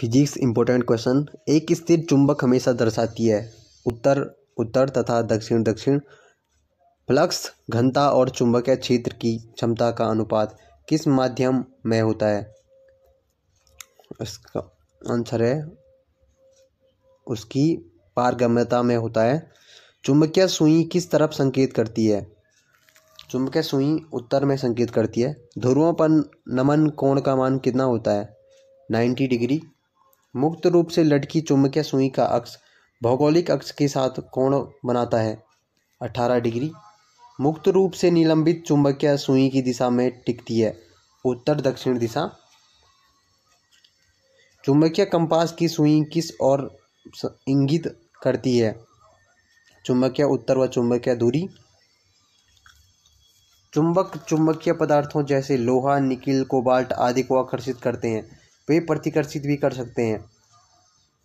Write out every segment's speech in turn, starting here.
physics important question एक स्थिर चुंबक हमेशा दर्शाती है उत्तर उत्तर तथा दक्षिण दक्षिण फ्लक्स घनता और चुंबकीय क्षेत्र की क्षमता का अनुपात किस माध्यम में होता है इसका आंसर है उसकी पारगम्यता में होता है चुंबकीय सुई किस तरफ संकेत करती है चुंबकीय सुई उत्तर में संकेत करती है ध्रुवों पर नमन कोण का मान कितना होता है नाइन्टी डिग्री मुक्त रूप से लटकी चुंबकीय सुई का अक्ष भौगोलिक अक्ष के साथ कोण बनाता है 18 डिग्री मुक्त रूप से निलंबित चुंबकीय सुई की दिशा में टिकती है उत्तर दक्षिण दिशा चुंबकीय कंपास की सुई किस और इंगित करती है चुंबकीय उत्तर व चुंबकीय दूरी चुंबक चुंबकीय पदार्थों जैसे लोहा निकिल कोबाल्ट आदि को आकर्षित करते हैं वे प्रतिकर्षित भी कर सकते हैं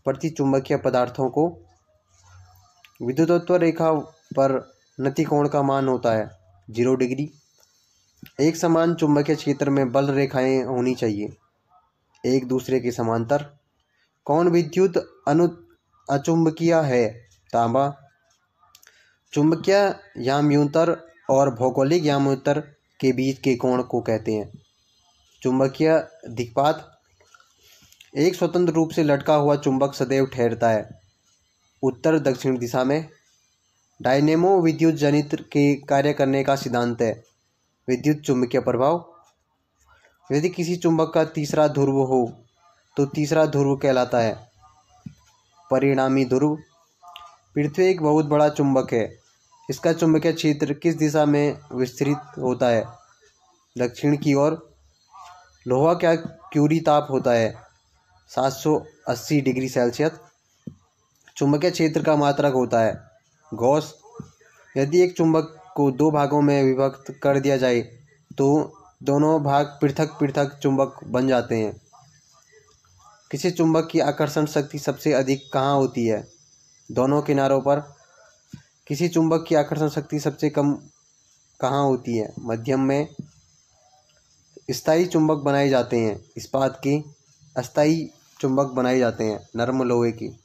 प्रतिचुंबकीय पदार्थों को विद्युतत्व रेखा पर नतिकोण का मान होता है जीरो डिग्री एक समान चुंबकीय क्षेत्र में बल रेखाएं होनी चाहिए एक दूसरे के समांतर कौन विद्युत अनु अचुंबकीय है तांबा चुंबकीय याम्यूतर और भौगोलिक याम्यूतर के बीच के कोण को कहते हैं चुंबकीय दिक्पात एक स्वतंत्र रूप से लटका हुआ चुंबक सदैव ठहरता है उत्तर दक्षिण दिशा में डायनेमो विद्युत जनित के कार्य करने का सिद्धांत है विद्युत चुंबकीय प्रभाव यदि किसी चुंबक का तीसरा ध्रुव हो तो तीसरा ध्रुव कहलाता है परिणामी ध्रुव पृथ्वी एक बहुत बड़ा चुंबक है इसका चुंबकीय क्षेत्र किस दिशा में विस्तृत होता है दक्षिण की ओर लोहा क्या क्यूरी ताप होता है 780 डिग्री सेल्सियस चुंबकीय क्षेत्र का मात्रक होता है गौस यदि एक चुंबक को दो भागों में विभक्त कर दिया जाए तो दोनों भाग पृथक पृथक चुंबक बन जाते हैं किसी चुंबक की आकर्षण शक्ति सबसे अधिक कहाँ होती है दोनों किनारों पर किसी चुंबक की आकर्षण शक्ति सबसे कम कहाँ होती है मध्यम में स्थायी चुंबक बनाए जाते हैं इस्पात की अस्थायी चुंबक बनाए जाते हैं नर्म लोहे की